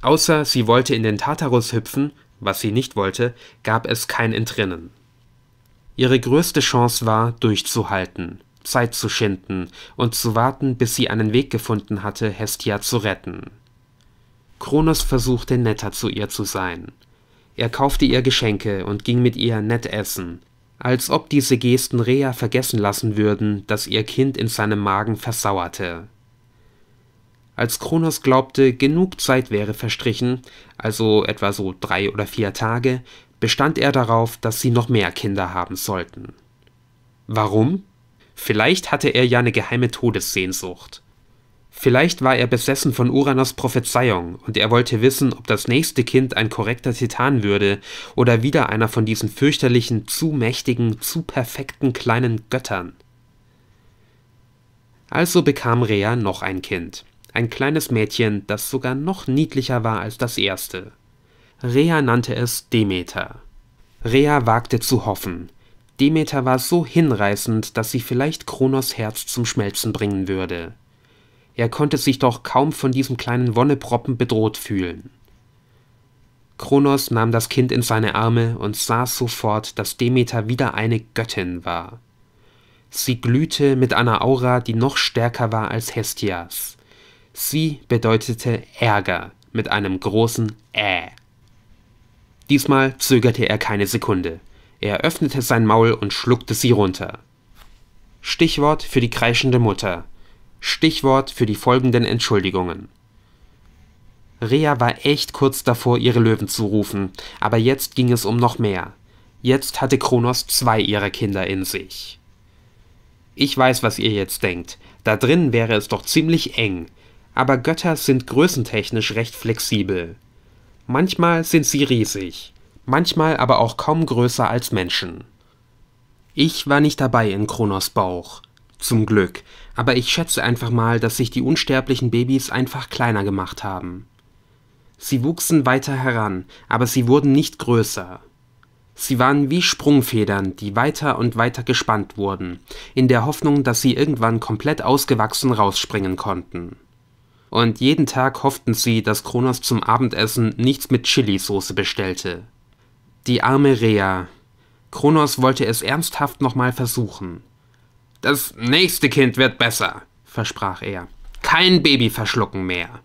Speaker 1: Außer sie wollte in den Tartarus hüpfen, was sie nicht wollte, gab es kein Entrinnen. Ihre größte Chance war, durchzuhalten. Zeit zu schinden und zu warten, bis sie einen Weg gefunden hatte, Hestia zu retten. Kronos versuchte, netter zu ihr zu sein. Er kaufte ihr Geschenke und ging mit ihr nett essen, als ob diese Gesten Rea vergessen lassen würden, dass ihr Kind in seinem Magen versauerte. Als Kronos glaubte, genug Zeit wäre verstrichen, also etwa so drei oder vier Tage, bestand er darauf, dass sie noch mehr Kinder haben sollten. Warum? Vielleicht hatte er ja eine geheime Todessehnsucht. Vielleicht war er besessen von Uranos Prophezeiung und er wollte wissen, ob das nächste Kind ein korrekter Titan würde oder wieder einer von diesen fürchterlichen, zu mächtigen, zu perfekten kleinen Göttern. Also bekam Rea noch ein Kind. Ein kleines Mädchen, das sogar noch niedlicher war als das erste. Rea nannte es Demeter. Rea wagte zu hoffen, Demeter war so hinreißend, dass sie vielleicht Kronos Herz zum Schmelzen bringen würde. Er konnte sich doch kaum von diesem kleinen Wonneproppen bedroht fühlen. Kronos nahm das Kind in seine Arme und sah sofort, dass Demeter wieder eine Göttin war. Sie glühte mit einer Aura, die noch stärker war als Hestias. Sie bedeutete Ärger mit einem großen Ä. Diesmal zögerte er keine Sekunde. Er öffnete sein Maul und schluckte sie runter. Stichwort für die kreischende Mutter. Stichwort für die folgenden Entschuldigungen. Rea war echt kurz davor, ihre Löwen zu rufen, aber jetzt ging es um noch mehr. Jetzt hatte Kronos zwei ihrer Kinder in sich. Ich weiß, was ihr jetzt denkt. Da drin wäre es doch ziemlich eng. Aber Götter sind größentechnisch recht flexibel. Manchmal sind sie riesig manchmal aber auch kaum größer als Menschen. Ich war nicht dabei in Kronos Bauch. Zum Glück, aber ich schätze einfach mal, dass sich die unsterblichen Babys einfach kleiner gemacht haben. Sie wuchsen weiter heran, aber sie wurden nicht größer. Sie waren wie Sprungfedern, die weiter und weiter gespannt wurden, in der Hoffnung, dass sie irgendwann komplett ausgewachsen rausspringen konnten. Und jeden Tag hofften sie, dass Kronos zum Abendessen nichts mit Chilisauce bestellte. Die arme Rea. Kronos wollte es ernsthaft nochmal versuchen. Das nächste Kind wird besser, versprach er. Kein Baby verschlucken mehr.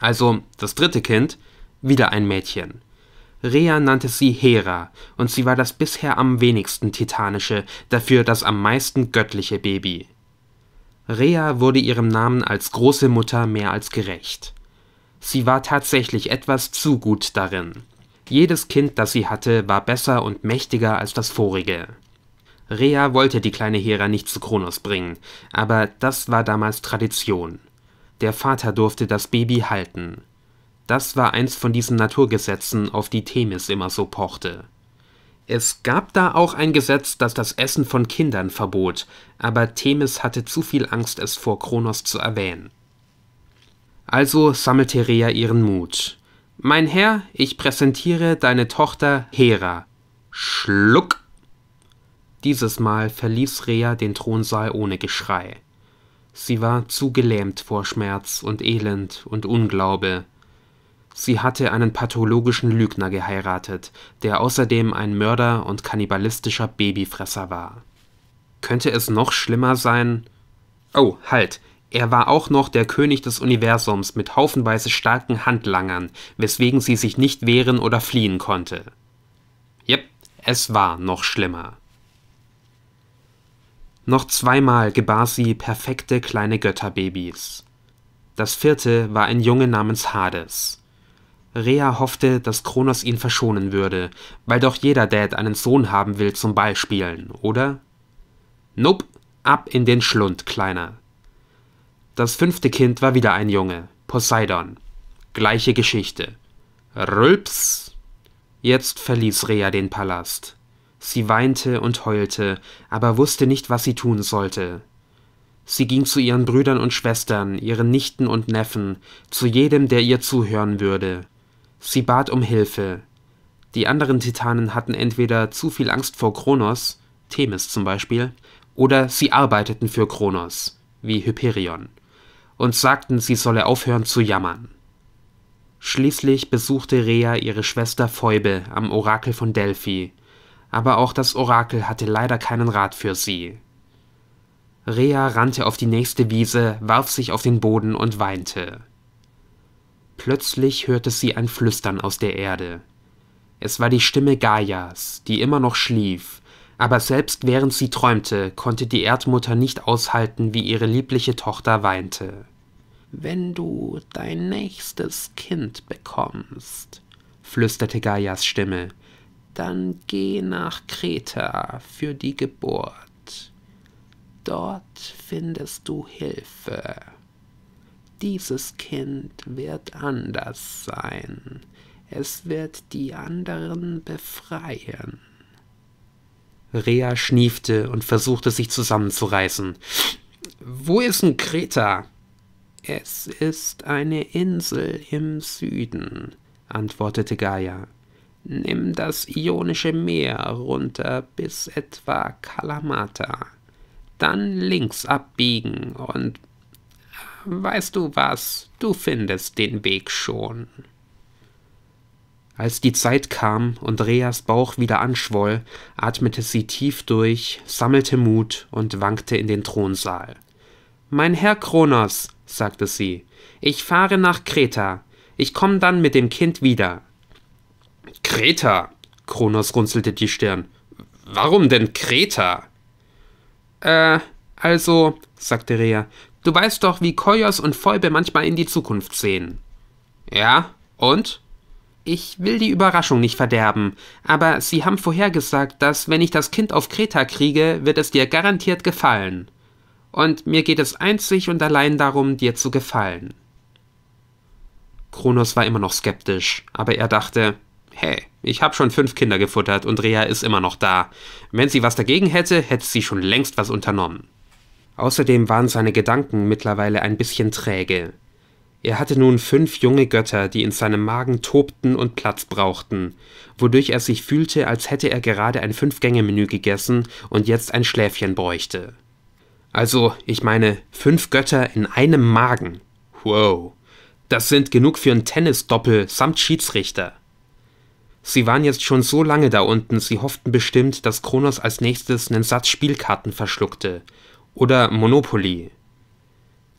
Speaker 1: Also das dritte Kind, wieder ein Mädchen. Rea nannte sie Hera, und sie war das bisher am wenigsten titanische, dafür das am meisten göttliche Baby. Rea wurde ihrem Namen als große Mutter mehr als gerecht. Sie war tatsächlich etwas zu gut darin. Jedes Kind, das sie hatte, war besser und mächtiger als das vorige. Rea wollte die kleine Hera nicht zu Kronos bringen, aber das war damals Tradition. Der Vater durfte das Baby halten. Das war eins von diesen Naturgesetzen, auf die Themis immer so pochte. Es gab da auch ein Gesetz, das das Essen von Kindern verbot, aber Themis hatte zu viel Angst, es vor Kronos zu erwähnen. Also sammelte Rea ihren Mut. Mein Herr, ich präsentiere deine Tochter Hera. Schluck! Dieses Mal verließ Rea den Thronsaal ohne Geschrei. Sie war zu gelähmt vor Schmerz und Elend und Unglaube. Sie hatte einen pathologischen Lügner geheiratet, der außerdem ein Mörder und kannibalistischer Babyfresser war. Könnte es noch schlimmer sein? Oh, halt, er war auch noch der König des Universums mit haufenweise starken Handlangern, weswegen sie sich nicht wehren oder fliehen konnte. Jep, es war noch schlimmer. Noch zweimal gebar sie perfekte kleine Götterbabys. Das vierte war ein Junge namens Hades. Rea hoffte, dass Kronos ihn verschonen würde, weil doch jeder Dad einen Sohn haben will zum Ballspielen, oder? Nope, ab in den Schlund, Kleiner. Das fünfte Kind war wieder ein Junge, Poseidon. Gleiche Geschichte. Rülps! Jetzt verließ Rea den Palast. Sie weinte und heulte, aber wusste nicht, was sie tun sollte. Sie ging zu ihren Brüdern und Schwestern, ihren Nichten und Neffen, zu jedem, der ihr zuhören würde. Sie bat um Hilfe. Die anderen Titanen hatten entweder zu viel Angst vor Kronos, Themis zum Beispiel, oder sie arbeiteten für Kronos, wie Hyperion und sagten, sie solle aufhören zu jammern. Schließlich besuchte Rea ihre Schwester Phoebe am Orakel von Delphi, aber auch das Orakel hatte leider keinen Rat für sie. Rea rannte auf die nächste Wiese, warf sich auf den Boden und weinte. Plötzlich hörte sie ein Flüstern aus der Erde. Es war die Stimme Gaias, die immer noch schlief, aber selbst während sie träumte, konnte die Erdmutter nicht aushalten, wie ihre liebliche Tochter weinte. Wenn du dein nächstes Kind bekommst, flüsterte Gaias Stimme, dann geh nach Kreta für die Geburt. Dort findest du Hilfe. Dieses Kind wird anders sein. Es wird die anderen befreien. Rea schniefte und versuchte sich zusammenzureißen. Wo ist denn Kreta? Es ist eine Insel im Süden, antwortete Gaia. Nimm das Ionische Meer runter bis etwa Kalamata. Dann links abbiegen und. Weißt du was? Du findest den Weg schon. Als die Zeit kam und Reas Bauch wieder anschwoll, atmete sie tief durch, sammelte Mut und wankte in den Thronsaal. Mein Herr Kronos, sagte sie, ich fahre nach Kreta. Ich komme dann mit dem Kind wieder. Kreta? Kronos runzelte die Stirn. Warum denn Kreta? Äh, also, sagte Rea, du weißt doch, wie Koyos und Phoebe manchmal in die Zukunft sehen. Ja, und? Ich will die Überraschung nicht verderben, aber Sie haben vorhergesagt, dass wenn ich das Kind auf Kreta kriege, wird es dir garantiert gefallen. Und mir geht es einzig und allein darum, dir zu gefallen. Kronos war immer noch skeptisch, aber er dachte, hey, ich habe schon fünf Kinder gefuttert und Rea ist immer noch da. Wenn sie was dagegen hätte, hätte sie schon längst was unternommen. Außerdem waren seine Gedanken mittlerweile ein bisschen träge. Er hatte nun fünf junge Götter, die in seinem Magen tobten und Platz brauchten, wodurch er sich fühlte, als hätte er gerade ein Fünf-Gänge-Menü gegessen und jetzt ein Schläfchen bräuchte. Also, ich meine, fünf Götter in einem Magen. Wow. Das sind genug für ein Tennisdoppel samt Schiedsrichter. Sie waren jetzt schon so lange da unten, sie hofften bestimmt, dass Kronos als nächstes einen Satz Spielkarten verschluckte. Oder Monopoly.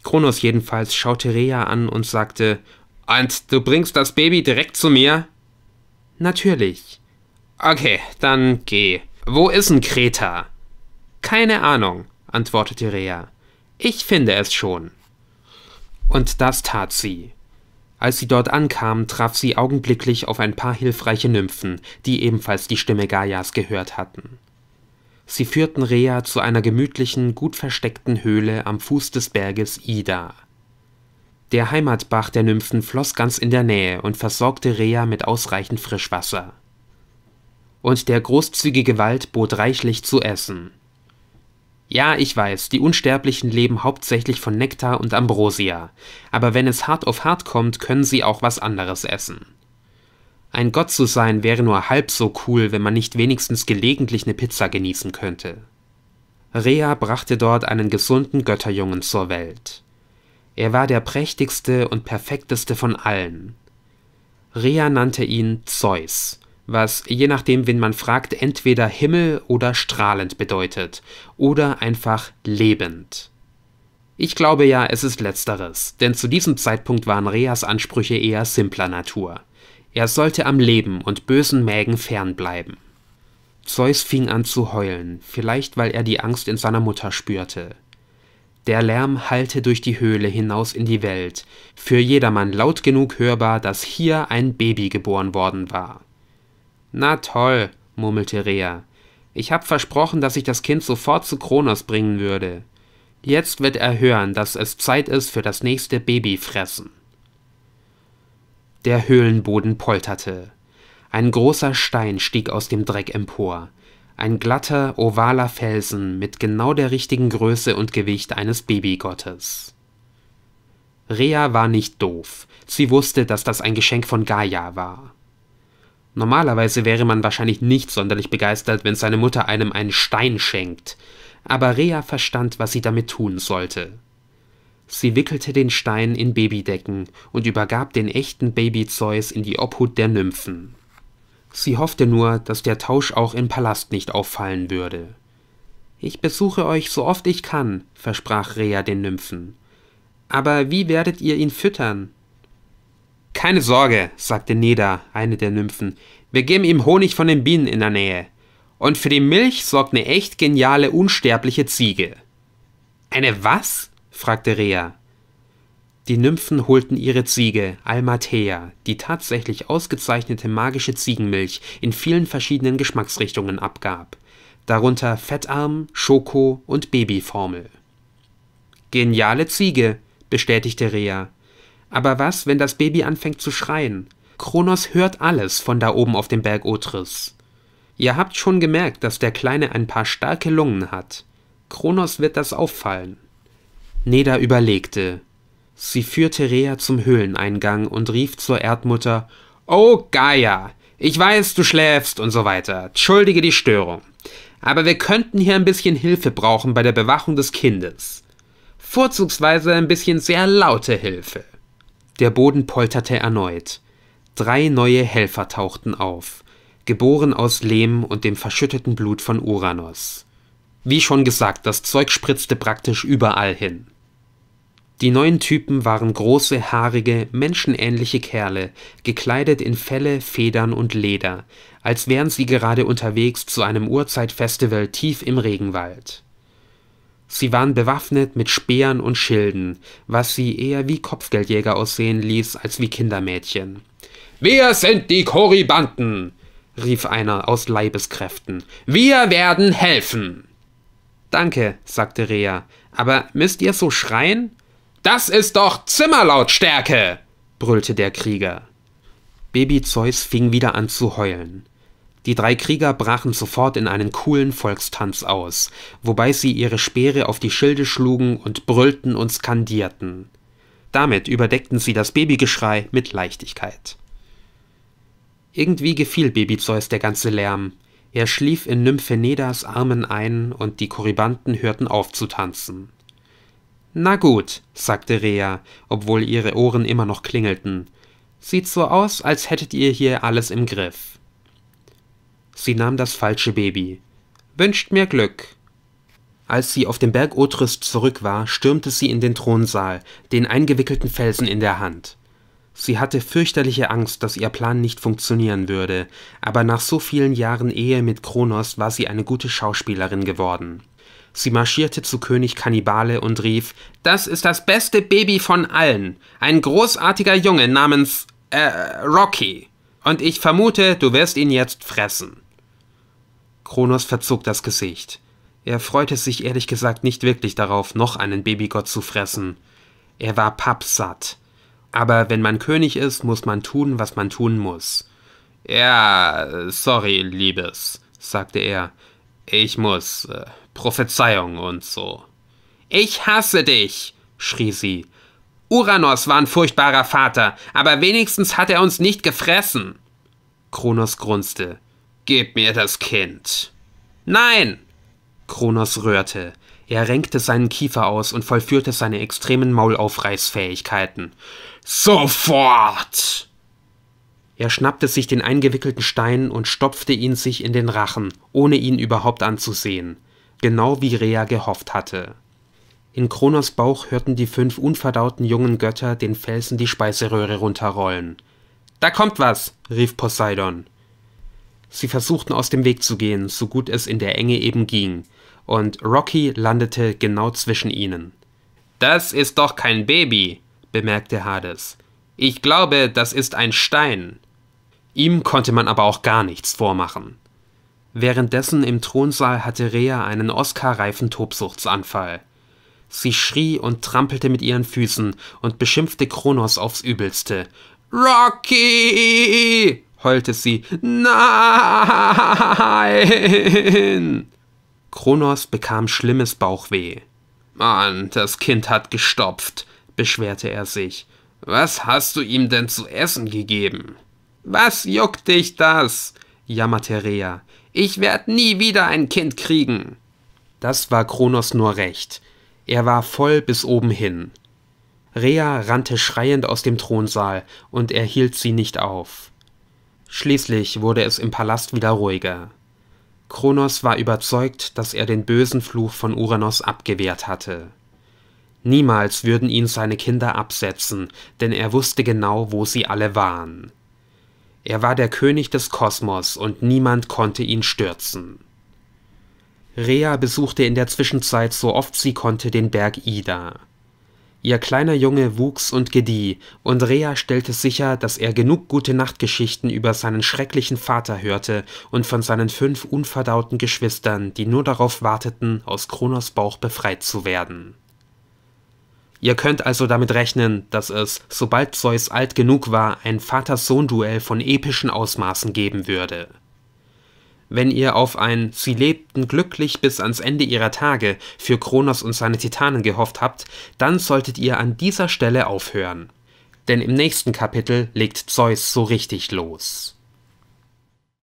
Speaker 1: Kronos jedenfalls schaute Rea an und sagte, Und du bringst das Baby direkt zu mir? Natürlich. Okay, dann geh. Wo ist denn Kreta? Keine Ahnung, antwortete Rea. Ich finde es schon. Und das tat sie. Als sie dort ankam, traf sie augenblicklich auf ein paar hilfreiche Nymphen, die ebenfalls die Stimme Gaias gehört hatten. Sie führten Rea zu einer gemütlichen, gut versteckten Höhle am Fuß des Berges Ida. Der Heimatbach der Nymphen floss ganz in der Nähe und versorgte Rea mit ausreichend Frischwasser. Und der großzügige Wald bot reichlich zu essen. Ja, ich weiß, die Unsterblichen leben hauptsächlich von Nektar und Ambrosia, aber wenn es hart auf hart kommt, können sie auch was anderes essen. Ein Gott zu sein wäre nur halb so cool, wenn man nicht wenigstens gelegentlich eine Pizza genießen könnte. Rea brachte dort einen gesunden Götterjungen zur Welt. Er war der prächtigste und perfekteste von allen. Rea nannte ihn Zeus, was je nachdem, wen man fragt, entweder Himmel oder strahlend bedeutet oder einfach lebend. Ich glaube ja, es ist letzteres, denn zu diesem Zeitpunkt waren Reas Ansprüche eher simpler Natur. Er sollte am Leben und bösen Mägen fernbleiben. Zeus fing an zu heulen, vielleicht weil er die Angst in seiner Mutter spürte. Der Lärm hallte durch die Höhle hinaus in die Welt, für jedermann laut genug hörbar, dass hier ein Baby geboren worden war. Na toll, murmelte Rea. Ich hab versprochen, dass ich das Kind sofort zu Kronos bringen würde. Jetzt wird er hören, dass es Zeit ist für das nächste Babyfressen. Der Höhlenboden polterte. Ein großer Stein stieg aus dem Dreck empor. Ein glatter, ovaler Felsen mit genau der richtigen Größe und Gewicht eines Babygottes. Rea war nicht doof. Sie wusste, dass das ein Geschenk von Gaia war. Normalerweise wäre man wahrscheinlich nicht sonderlich begeistert, wenn seine Mutter einem einen Stein schenkt, aber Rea verstand, was sie damit tun sollte. Sie wickelte den Stein in Babydecken und übergab den echten Baby Zeus in die Obhut der Nymphen. Sie hoffte nur, dass der Tausch auch im Palast nicht auffallen würde. Ich besuche euch so oft ich kann, versprach Rea den Nymphen. Aber wie werdet ihr ihn füttern? Keine Sorge, sagte Neda, eine der Nymphen, wir geben ihm Honig von den Bienen in der Nähe. Und für die Milch sorgt eine echt geniale, unsterbliche Ziege. Eine was? fragte Rea. Die Nymphen holten ihre Ziege, Almatea, die tatsächlich ausgezeichnete magische Ziegenmilch in vielen verschiedenen Geschmacksrichtungen abgab, darunter Fettarm, Schoko und Babyformel. Geniale Ziege, bestätigte Rea. Aber was, wenn das Baby anfängt zu schreien? Kronos hört alles von da oben auf dem Berg Otris. Ihr habt schon gemerkt, dass der Kleine ein paar starke Lungen hat. Kronos wird das auffallen. Neda überlegte. Sie führte Rea zum Höhleneingang und rief zur Erdmutter Oh Gaia, ich weiß, du schläfst und so weiter. Entschuldige die Störung. Aber wir könnten hier ein bisschen Hilfe brauchen bei der Bewachung des Kindes. Vorzugsweise ein bisschen sehr laute Hilfe. Der Boden polterte erneut. Drei neue Helfer tauchten auf, geboren aus Lehm und dem verschütteten Blut von Uranus. Wie schon gesagt, das Zeug spritzte praktisch überall hin. Die neuen Typen waren große, haarige, menschenähnliche Kerle, gekleidet in Felle, Federn und Leder, als wären sie gerade unterwegs zu einem Urzeitfestival tief im Regenwald. Sie waren bewaffnet mit Speeren und Schilden, was sie eher wie Kopfgeldjäger aussehen ließ als wie Kindermädchen. Wir sind die Korribanten! rief einer aus Leibeskräften. Wir werden helfen! Danke, sagte Rea, aber müsst ihr so schreien? Das ist doch Zimmerlautstärke! brüllte der Krieger. Baby Zeus fing wieder an zu heulen. Die drei Krieger brachen sofort in einen coolen Volkstanz aus, wobei sie ihre Speere auf die Schilde schlugen und brüllten und skandierten. Damit überdeckten sie das Babygeschrei mit Leichtigkeit. Irgendwie gefiel Baby Zeus der ganze Lärm. Er schlief in Nymphenedas Armen ein und die Korribanten hörten auf zu tanzen. Na gut, sagte Rea, obwohl ihre Ohren immer noch klingelten. Sieht so aus, als hättet ihr hier alles im Griff. Sie nahm das falsche Baby. Wünscht mir Glück. Als sie auf dem Berg Otris zurück war, stürmte sie in den Thronsaal, den eingewickelten Felsen in der Hand. Sie hatte fürchterliche Angst, dass ihr Plan nicht funktionieren würde, aber nach so vielen Jahren Ehe mit Kronos war sie eine gute Schauspielerin geworden. Sie marschierte zu König Kannibale und rief, Das ist das beste Baby von allen. Ein großartiger Junge namens, äh, Rocky. Und ich vermute, du wirst ihn jetzt fressen. Kronos verzog das Gesicht. Er freute sich ehrlich gesagt nicht wirklich darauf, noch einen Babygott zu fressen. Er war pappsatt. Aber wenn man König ist, muss man tun, was man tun muss. Ja, sorry, Liebes, sagte er. Ich muss. Äh, Prophezeiung und so. Ich hasse dich, schrie sie. Uranos war ein furchtbarer Vater, aber wenigstens hat er uns nicht gefressen. Kronos grunzte. Gib mir das Kind. Nein! Kronos rührte. Er renkte seinen Kiefer aus und vollführte seine extremen Maulaufreißfähigkeiten. Sofort! Er schnappte sich den eingewickelten Stein und stopfte ihn sich in den Rachen, ohne ihn überhaupt anzusehen. Genau wie Rea gehofft hatte. In Kronos Bauch hörten die fünf unverdauten jungen Götter den Felsen die Speiseröhre runterrollen. Da kommt was! rief Poseidon. Sie versuchten aus dem Weg zu gehen, so gut es in der Enge eben ging, und Rocky landete genau zwischen ihnen. Das ist doch kein Baby, bemerkte Hades. Ich glaube, das ist ein Stein. Ihm konnte man aber auch gar nichts vormachen. Währenddessen im Thronsaal hatte Rea einen Oscar-reifen Tobsuchtsanfall. Sie schrie und trampelte mit ihren Füßen und beschimpfte Kronos aufs Übelste. Rocky! heulte sie. Nein! Kronos bekam schlimmes Bauchweh. Mann, das Kind hat gestopft, beschwerte er sich. Was hast du ihm denn zu essen gegeben? Was juckt dich das? jammerte Rea. Ich werde nie wieder ein Kind kriegen. Das war Kronos nur recht. Er war voll bis oben hin. Rea rannte schreiend aus dem Thronsaal, und er hielt sie nicht auf. Schließlich wurde es im Palast wieder ruhiger. Kronos war überzeugt, dass er den bösen Fluch von Uranos abgewehrt hatte. Niemals würden ihn seine Kinder absetzen, denn er wusste genau, wo sie alle waren. Er war der König des Kosmos und niemand konnte ihn stürzen. Rea besuchte in der Zwischenzeit so oft sie konnte den Berg Ida. Ihr kleiner Junge wuchs und gedieh, und Rea stellte sicher, dass er genug gute Nachtgeschichten über seinen schrecklichen Vater hörte und von seinen fünf unverdauten Geschwistern, die nur darauf warteten, aus Kronos Bauch befreit zu werden. Ihr könnt also damit rechnen, dass es, sobald Zeus alt genug war, ein Vater-Sohn-Duell von epischen Ausmaßen geben würde. Wenn ihr auf ein Sie lebten glücklich bis ans Ende ihrer Tage für Kronos und seine Titanen gehofft habt, dann solltet ihr an dieser Stelle aufhören. Denn im nächsten Kapitel legt Zeus so richtig los.